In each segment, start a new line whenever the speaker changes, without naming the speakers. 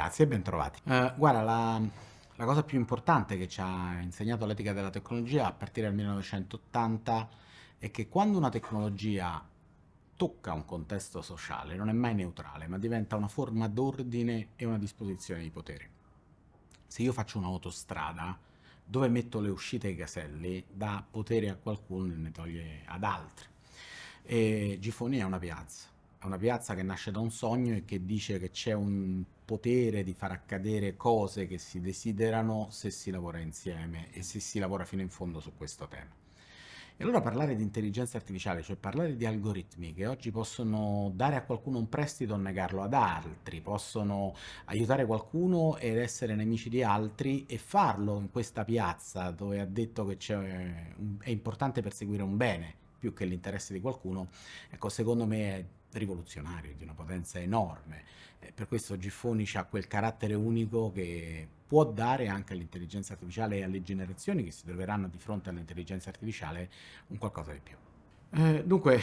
Grazie e bentrovati. Uh, eh. guarda, la, la cosa più importante che ci ha insegnato l'etica della tecnologia a partire dal 1980 è che quando una tecnologia tocca un contesto sociale non è mai neutrale, ma diventa una forma d'ordine e una disposizione di potere. Se io faccio un'autostrada dove metto le uscite ai caselli dà potere a qualcuno e ne toglie ad altri. E Gifoni è una piazza è una piazza che nasce da un sogno e che dice che c'è un potere di far accadere cose che si desiderano se si lavora insieme e se si lavora fino in fondo su questo tema. E allora parlare di intelligenza artificiale, cioè parlare di algoritmi che oggi possono dare a qualcuno un prestito o negarlo ad altri, possono aiutare qualcuno ed essere nemici di altri e farlo in questa piazza dove ha detto che è importante perseguire un bene più che l'interesse di qualcuno, ecco, secondo me è rivoluzionario, di una potenza enorme. Eh, per questo Giffoni ha quel carattere unico che può dare anche all'intelligenza artificiale e alle generazioni che si troveranno di fronte all'intelligenza artificiale un qualcosa di più. Eh, dunque,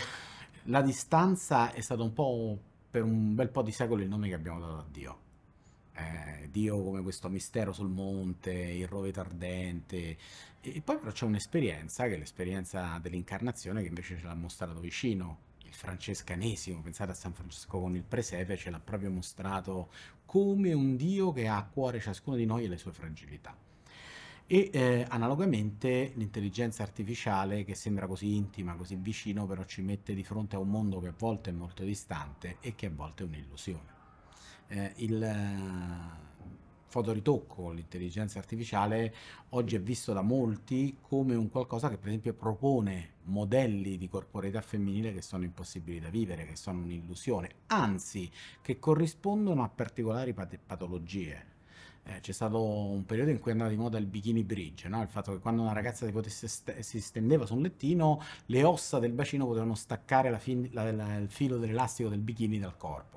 la distanza è stata un po' per un bel po' di secoli il nome che abbiamo dato a Dio eh, Dio come questo mistero sul monte, il roveto ardente, e poi però c'è un'esperienza, che è l'esperienza dell'incarnazione, che invece ce l'ha mostrato vicino, il francescanesimo, pensate a San Francesco con il presepe, ce l'ha proprio mostrato come un Dio che ha a cuore ciascuno di noi e le sue fragilità. E eh, analogamente l'intelligenza artificiale, che sembra così intima, così vicino, però ci mette di fronte a un mondo che a volte è molto distante e che a volte è un'illusione eh, il eh, fotoritocco, l'intelligenza artificiale, oggi è visto da molti come un qualcosa che per esempio propone modelli di corporeità femminile che sono impossibili da vivere, che sono un'illusione, anzi che corrispondono a particolari pat- patologie. Eh, c'è stato un periodo in cui è andato di moda il bikini bridge, no? il fatto che quando una ragazza st- eh, si stendeva su un lettino, le ossa del bacino potevano staccare la fin- la, la, il filo dell'elastico del bikini dal corpo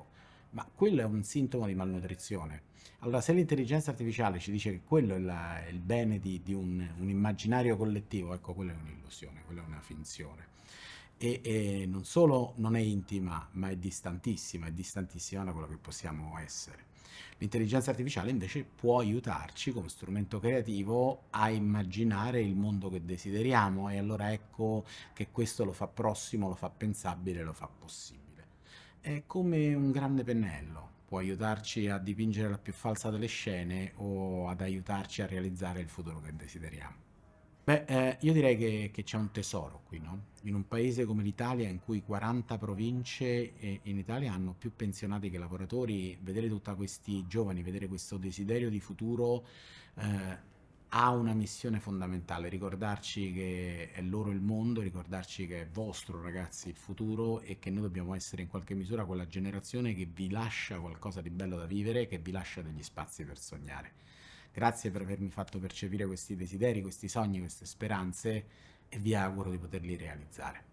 ma quello è un sintomo di malnutrizione. Allora, se l'intelligenza artificiale ci dice che quello è, la, è il bene di, di un, un, immaginario collettivo, ecco, quella è un'illusione, quella è una finzione. E, e, non solo non è intima, ma è distantissima, è distantissima da quello che possiamo essere. L'intelligenza artificiale invece può aiutarci come strumento creativo a immaginare il mondo che desideriamo e allora ecco che questo lo fa prossimo, lo fa pensabile, lo fa possibile è come un grande pennello, può aiutarci a dipingere la più falsa delle scene o ad aiutarci a realizzare il futuro che desideriamo. Beh, eh, io direi che, che c'è un tesoro qui, no? In un paese come l'Italia, in cui 40 province in Italia hanno più pensionati che lavoratori, vedere tutti questi giovani, vedere questo desiderio di futuro eh, ha una missione fondamentale, ricordarci che è loro il mondo, ricordarci che è vostro ragazzi il futuro e che noi dobbiamo essere in qualche misura quella generazione che vi lascia qualcosa di bello da vivere, che vi lascia degli spazi per sognare. Grazie per avermi fatto percepire questi desideri, questi sogni, queste speranze e vi auguro di poterli realizzare.